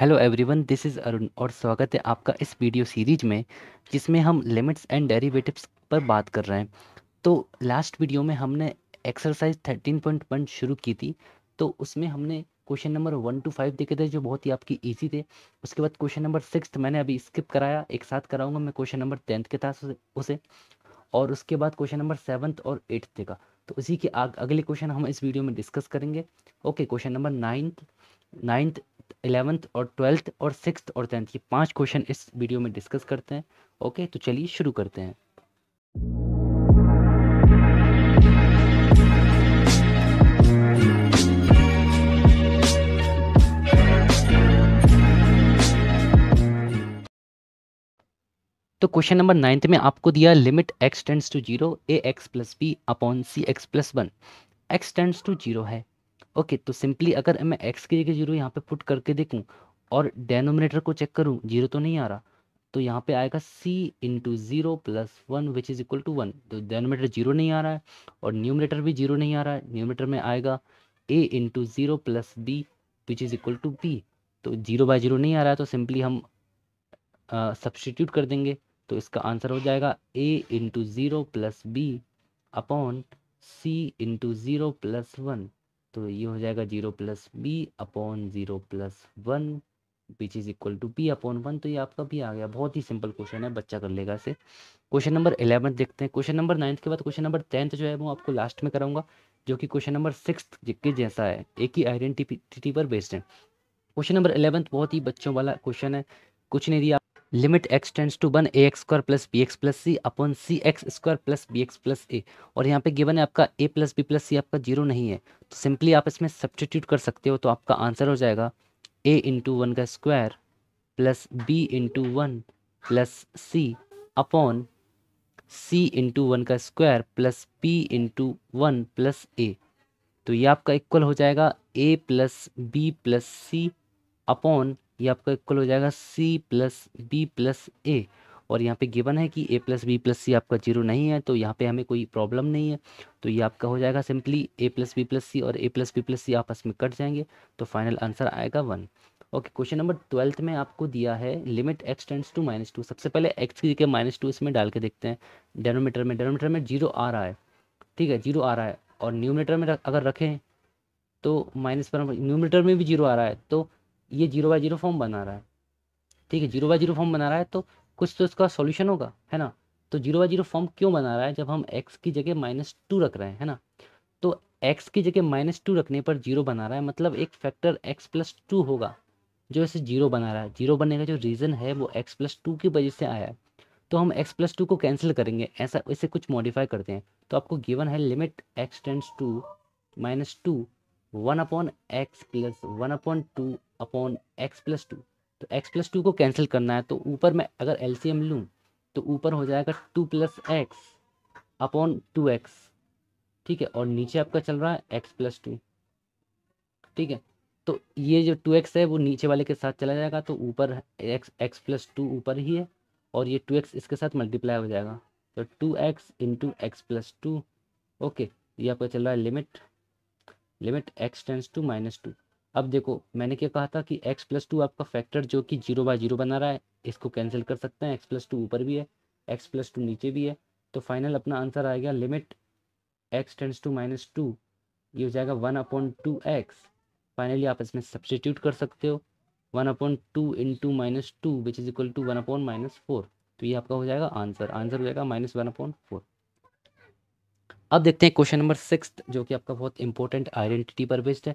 hello everyone this is Arun और स्वागत है आपका इस वीडियो सीरीज में जिसमें हम लिमिट्स एंड डेरिवेटिव्स पर बात कर रहे हैं तो लास्ट वीडियो में हमने एक्सरसाइज थर्टीन पॉइंट वन शुरू की थी तो उसमें हमने question number one two five देखे थे जो बहुत ही आपकी ईजी थे उसके बाद क्वेश्चन नंबर सिक्स मैंने अभी स्किप कराया एक साथ कराऊंगा मैं क्वेश्चन नंबर टेंथ के था उसे और उसके बाद क्वेश्चन नंबर सेवन्थ और एट्थ देखा तो उसी के आग अगले क्वेश्चन हम इस वीडियो में डिस्कस करेंगे okay question number ninth ninth tenth eleventh और ट्वेल्थ और सिक्स और टेंथ ये पांच क्वेश्चन इस वीडियो में डिस्कस करते हैं ओके तो चलिए शुरू करते हैं तो क्वेश्चन नंबर नाइन्थ में आपको दिया limit x tends to zero a x plus b upon c x plus one x tends to zero है ओके तो सिंपली अगर मैं एक्स की जगह जीरो यहाँ पे पुट करके देखूँ और डेनोमिनेटर को चेक करूँ जीरो तो नहीं आ रहा तो यहाँ पे आएगा c into zero plus one which is equal to one तो डेनोमीटर जीरो नहीं आ रहा है और न्यूमिनेटर भी जीरो नहीं आ रहा है न्यूमिनेटर में आएगा a into zero plus b which is equal to b तो जीरो बाय जीरो नहीं आ रहा है तो सिंपली हम सब्सटीट्यूट कर देंगे तो इसका आंसर हो जाएगा a into zero plus b upon c into zero plus one तो ये हो जाएगा zero plus b upon zero plus one which is equal to b upon one तो ये आपका भी आ गया बहुत ही सिंपल क्वेश्चन है बच्चा कर लेगा इसे क्वेश्चन नंबर इलेवन देखते हैं क्वेश्चन नंबर नाइन्थ के बाद क्वेश्चन नंबर टेंथ जो है वो आपको लास्ट में कराऊंगा जो कि क्वेश्चन नंबर सिक्स के जैसा है एक ही आइडेंटिटी पर बेस्ड है क्वेश्चन नंबर इलेवंथ बहुत ही बच्चों वाला क्वेश्चन है कुछ नहीं दिया limit x tends to one a x square plus b x plus c upon c x square plus b x plus a और यहाँ पे गिवन है आपका a plus b plus c आपका जीरो नहीं है तो सिंपली आप इसमें सब्सटीट्यूट कर सकते हो तो आपका आंसर हो जाएगा ए इंटू वन का square plus b into one plus c upon c into one का square plus p into one plus a तो ये आपका इक्वल हो जाएगा a plus b plus c upon ये आपका इक्वल हो जाएगा c plus b plus a और यहाँ पे गिवन है कि a plus b plus c आपका जीरो नहीं है तो यहाँ पे हमें कोई प्रॉब्लम नहीं है तो ये आपका हो जाएगा simply a plus b plus c और a plus b plus c आपस में कट जाएंगे तो फाइनल आंसर आएगा one okay question number twelfth में आपको दिया है limit x tends to minus two सबसे पहले एक्स की जगह माइनस टू इसमें डाल के देखते हैं डेनोमीटर में डेनोमीटर में जीरो आ रहा है ठीक है जीरो आ रहा है और न्यूमीटर में अगर रखें तो माइनस पर न्यूमीटर में भी जीरो आ रहा है तो ये जीरो बाय जीरो फॉर्म बना रहा है ठीक है जीरो बाय जीरो फॉर्म बना रहा है तो कुछ तो इसका सॉल्यूशन होगा है ना तो जीरो बाय जीरो फॉर्म क्यों बना रहा है जब हम एक्स की जगह माइनस टू रख रहे हैं है ना तो एक्स की जगह माइनस टू रखने पर जीरो बना रहा है मतलब एक फैक्टर एक्स प्लस टू होगा जो इसे जीरो बना रहा है जीरो बनने का जो रीज़न है वो एक्स प्लस टू की वजह से आया है तो हम एक्स प्लस टू को कैंसिल करेंगे ऐसा इसे कुछ मॉडिफाई करते हैं तो आपको गिवन है limit x tends to minus two one upon x plus one upon two upon x plus two तो एक्स प्लस टू को कैंसिल करना है तो ऊपर मैं अगर एल सी एम लूँ तो ऊपर हो जाएगा two plus x upon two x ठीक है और नीचे आपका चल रहा है एक्स प्लस टू ठीक है तो ये जो टू एक्स है वो नीचे वाले के साथ चला जाएगा तो ऊपर एक्स एक्स प्लस टू ऊपर ही है और ये टू एक्स इसके साथ मल्टीप्लाई हो जाएगा तो two x into x plus two okay ये आपका चल रहा है limit limit x tends to minus two अब देखो मैंने क्या कहा था कि एक्स प्लस टू आपका फैक्टर जो कि जीरो बाय जीरो बना रहा है इसको कैंसिल कर सकते हैं एक्स प्लस टू ऊपर भी है एक्स प्लस टू नीचे भी है तो फाइनल अपना आंसर आएगा limit x tends to minus two ये हो जाएगा one upon two x finally आप इसमें सब्सटीट्यूट कर सकते हो one upon two into minus two which is equal to one upon minus four तो ये आपका हो जाएगा आंसर आंसर हो जाएगा माइनस वन अपॉइंट फोर अब देखते हैं क्वेश्चन नंबर सिक्स जो कि आपका बहुत इंपॉर्टेंट आइडेंटिटी पर बेस्ड है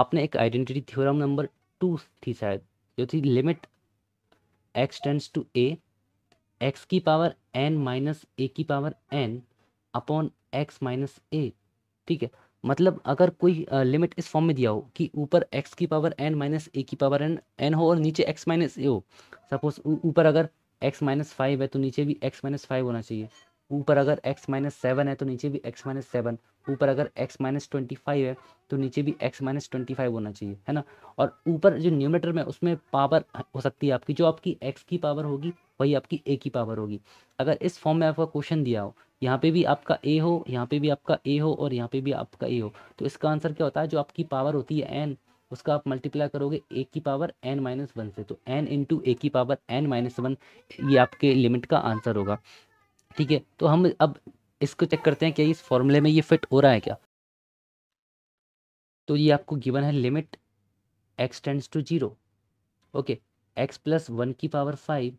आपने एक आइडेंटिटी थ्योरम नंबर टू थी शायद जो थी limit x tends to a x की पावर एन माइनस ए की power n upon x minus a ठीक है मतलब अगर कोई लिमिट इस फॉर्म में दिया हो कि ऊपर एक्स की पावर एन माइनस ए की पावर एन एन हो और नीचे एक्स माइनस ए हो सपोज ऊपर अगर एक्स माइनस फाइव है तो नीचे भी एक्स माइनस फाइव होना चाहिए ऊपर अगर x माइनस सेवन है तो नीचे भी x माइनस सेवन ऊपर अगर x माइनस ट्वेंटी फाइव है तो नीचे भी x माइनस ट्वेंटी फाइव होना चाहिए है ना और ऊपर जो न्यूमेटर में उसमें पावर हो सकती है आपकी जो आपकी x की पावर होगी वही आपकी ए की पावर होगी अगर इस फॉर्म में आपका क्वेश्चन दिया हो यहाँ पे भी आपका ए हो यहाँ पे भी आपका ए हो और यहाँ पे भी आपका ए हो तो इसका आंसर क्या होता है जो आपकी पावर होती है एन उसका आप मल्टीप्लाई करोगे ए की पावर एन माइनस वन से तो एन इंटू ए की पावर एन माइनस वन ये आपके लिमिट का आंसर होगा ठीक है तो हम अब इसको चेक करते हैं कि इस फॉर्मूले में ये फिट हो रहा है क्या तो ये आपको गिवन है limit x tends to zero okay x plus one की पावर फाइव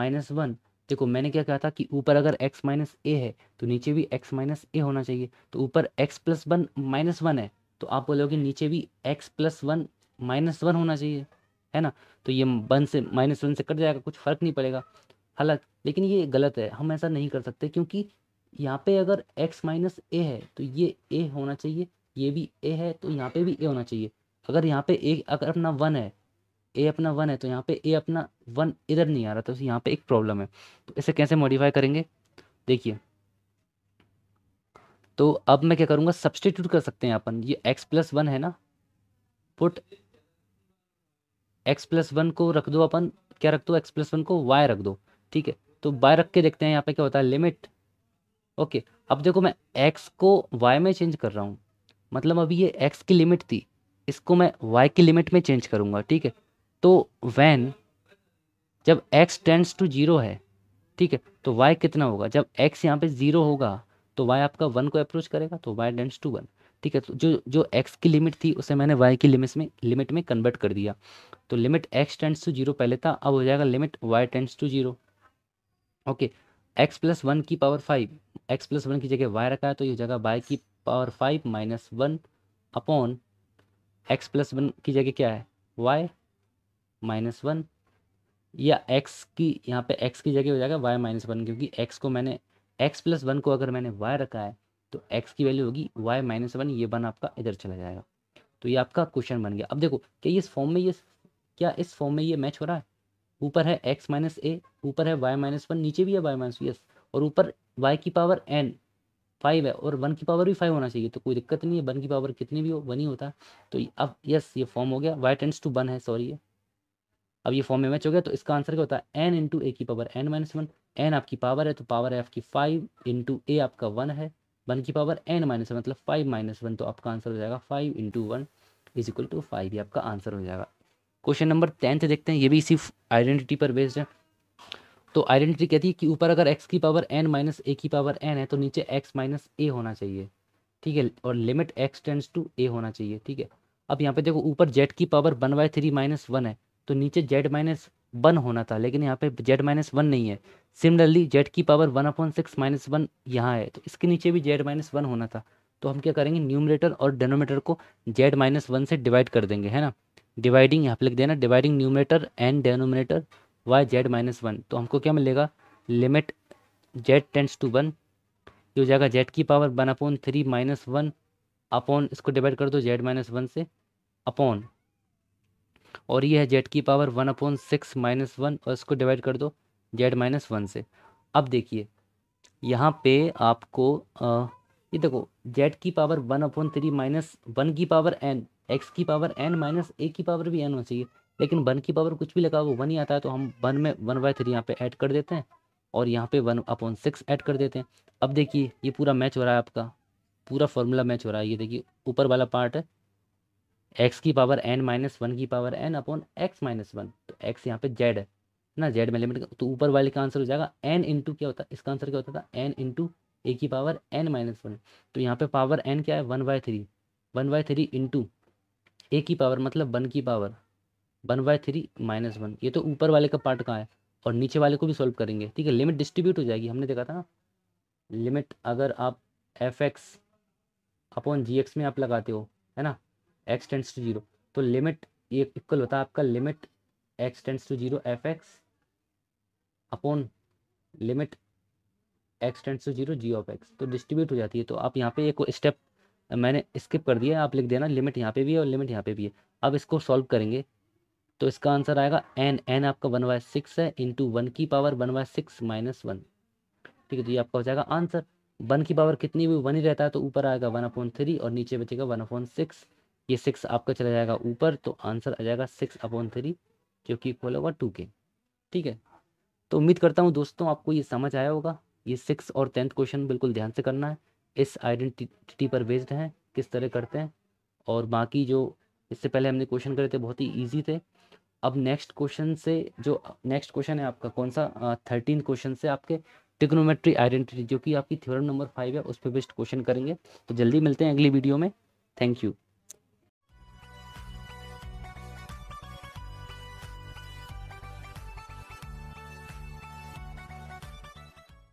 माइनस वन देखो मैंने क्या कहा था कि ऊपर अगर एक्स माइनस ए है तो नीचे भी एक्स माइनस ए होना चाहिए तो ऊपर x plus one minus one है तो आप बोलोगे नीचे भी x plus one minus one होना चाहिए है ना तो ये वन से माइनस वन से कट जाएगा कुछ फर्क नहीं पड़ेगा हालांकि लेकिन ये गलत है हम ऐसा नहीं कर सकते क्योंकि यहाँ पे अगर x माइनस ए है तो ये ए होना चाहिए ये भी ए है तो यहाँ पे भी ए होना चाहिए अगर यहाँ पे a अगर अपना वन है ए अपना वन है तो यहाँ पे ए अपना वन इधर नहीं आ रहा तो यहाँ पे एक प्रॉब्लम है तो इसे कैसे मॉडिफाई करेंगे देखिए तो अब मैं क्या करूँगा सब्सटीट्यूट कर सकते हैं अपन ये एक्स प्लस वन है ना पुट एक्स प्लस वन को रख दो अपन क्या रख दो एक्स प्लस वन को वाई रख दो ठीक है तो बाय रख के देखते हैं यहाँ पे क्या होता है लिमिट ओके अब देखो मैं एक्स को वाई में चेंज कर रहा हूँ मतलब अभी ये एक्स की लिमिट थी इसको मैं वाई की लिमिट में चेंज करूँगा ठीक है तो वैन जब एक्स टेंड्स टू जीरो है ठीक है तो वाई कितना होगा जब एक्स यहाँ पे ज़ीरो होगा तो वाई आपका वन को अप्रोच करेगा तो वाई टेंड्स टू वन ठीक है तो जो जो एक्स की लिमिट थी उसे मैंने वाई की लिमिट में लिमिट में कन्वर्ट कर दिया तो limit x tends to zero पहले था अब हो जाएगा limit y tends to zero okay x plus one की power five x plus one की जगह वाई रखा है तो ये जगह वाई की power five minus one upon x plus one की जगह क्या है वाई माइनस वन या एक्स की यहाँ पे एक्स की जगह हो जाएगा वाई माइनस वन क्योंकि एक्स को मैंने एक्स प्लस वन को अगर मैंने वाई रखा है तो एक्स की वैल्यू होगी वाई माइनस वन ये वन आपका इधर चला जाएगा तो ये आपका क्वेश्चन बन गया अब देखो क्या इस फॉर्म में ये क्या इस फॉर्म में ये मैच हो रहा है ऊपर है एक्स माइनस ए ऊपर है वाई माइनस वन नीचे भी है वाई माइनस यस और ऊपर वाई की पावर एन फाइव है और वन की पावर भी फाइव होना चाहिए तो कोई दिक्कत नहीं है वन की पावर कितनी भी हो वन ही होता तो अब यस ये फॉर्म हो गया वाई टेंस टू वन है सॉरी ये अब ये फॉर्म में मैच हो गया तो इसका आंसर क्या होता है एन इंटू ए की power n minus one n आपकी पावर है तो पावर है आपकी फाइव इंटू ए आपका वन है वन की पावर एन माइनस वन मतलब फाइव माइनस वन तो आपका आंसर हो जाएगा five into one is equal to five ये आपका आंसर हो जाएगा क्वेश्चन नंबर टेंथ देखते हैं ये भी इसी आइडेंटिटी पर बेस्ड है तो आइडेंटिटी कहती है कि ऊपर अगर एक्स की पावर एन माइनस ए की पावर एन है तो नीचे एक्स माइनस ए होना चाहिए ठीक है और limit x tends to a होना चाहिए ठीक है अब यहाँ पे देखो ऊपर जेड की power one by three minus one है तो नीचे जेड माइनस वन होना था लेकिन यहाँ पे जेड माइनस वन नहीं है सिमिलरली जेड की power one upon six minus one यहाँ है तो इसके नीचे भी जेड माइनस वन होना था तो हम क्या करेंगे न्यूमरेटर और डेनोमीटर को जेड माइनस वन से डिवाइड कर देंगे है ना डिवाइडिंग यहाँ पे लिख देना dividing numerator and denominator by z minus one तो हमको क्या मिलेगा limit z tends to one ये हो जाएगा जेड की power one upon three minus one upon इसको डिवाइड कर दो जेड माइनस वन से अपॉन और ये है जेड की power one upon six minus one और इसको डिवाइड कर दो जेड माइनस वन से अब देखिए यहाँ पे आपको आ, ये देखो जेड की power one upon three minus one की पावर एन एक्स की पावर एन माइनस ए की पावर भी एन होना चाहिए लेकिन वन की पावर कुछ भी लगा वो वन ही आता है तो हम वन में वन बाई थ्री यहाँ पे ऐड कर देते हैं और यहाँ पे वन अपॉन सिक्स ऐड कर देते हैं अब देखिए ये पूरा मैच हो रहा है आपका पूरा फॉर्मूला मैच हो रहा है ये देखिए ऊपर वाला पार्ट है एक्स की पावर एन माइनस वन की power n upon x minus one तो एक्स यहाँ पे जेड है ना जेड में लिमिट तो ऊपर वाले का आंसर हो जाएगा एन इंटू क्या होता है इसका आंसर क्या होता था एन इंटू ए की पावर एन माइनस वन तो यहाँ पे पावर एन क्या है one by three one by three into a मतलब की पावर मतलब वन की power one by three minus one ये तो ऊपर वाले का पार्ट कहाँ है और नीचे वाले को भी सॉल्व करेंगे ठीक है लिमिट डिस्ट्रीब्यूट हो जाएगी हमने देखा था ना लिमिट अगर आप f x upon g x में आप लगाते हो है ना एक्स टेंस टू जीरो तो लिमिट ये इक्वल होता है आपका limit x tends to zero f x upon limit x tends to zero g of x तो डिस्ट्रीब्यूट हो जाती है तो आप यहाँ पे एक स्टेप मैंने स्किप कर दिया आप लिख देना लिमिट यहाँ पे भी है और लिमिट यहाँ पे भी है अब इसको सॉल्व करेंगे तो इसका आंसर आएगा एन एन आपका वन बाय सिक्स है इंटू वन की power one by six minus one ठीक है तो ये आपका हो जाएगा आंसर वन की पावर कितनी भी वन ही रहता है तो ऊपर आएगा वन अपॉन थ्री और नीचे बचेगा वन अपॉन सिक्स ये सिक्स आपका चला जाएगा ऊपर तो आंसर आ जाएगा सिक्स अपॉन थ्री जो कि इक्वल होगा टू के ठीक है तो उम्मीद करता हूँ दोस्तों आपको ये समझ आया होगा ये सिक्स और टेंथ क्वेश्चन बिल्कुल ध्यान से करना है इस आइडेंटिटी पर बेस्ड हैं किस तरह करते हैं और बाकी जो इससे पहले हमने क्वेश्चन करे थे बहुत ही ईजी थे अब नेक्स्ट क्वेश्चन से जो नेक्स्ट क्वेश्चन है आपका कौन सा थर्टीन क्वेश्चन से आपके टिक्नोमेट्री आइडेंटिटी जो कि आपकी थ्योरम नंबर फाइव है उस पर बेस्ट क्वेश्चन करेंगे तो जल्दी मिलते हैं अगली वीडियो में थैंक यू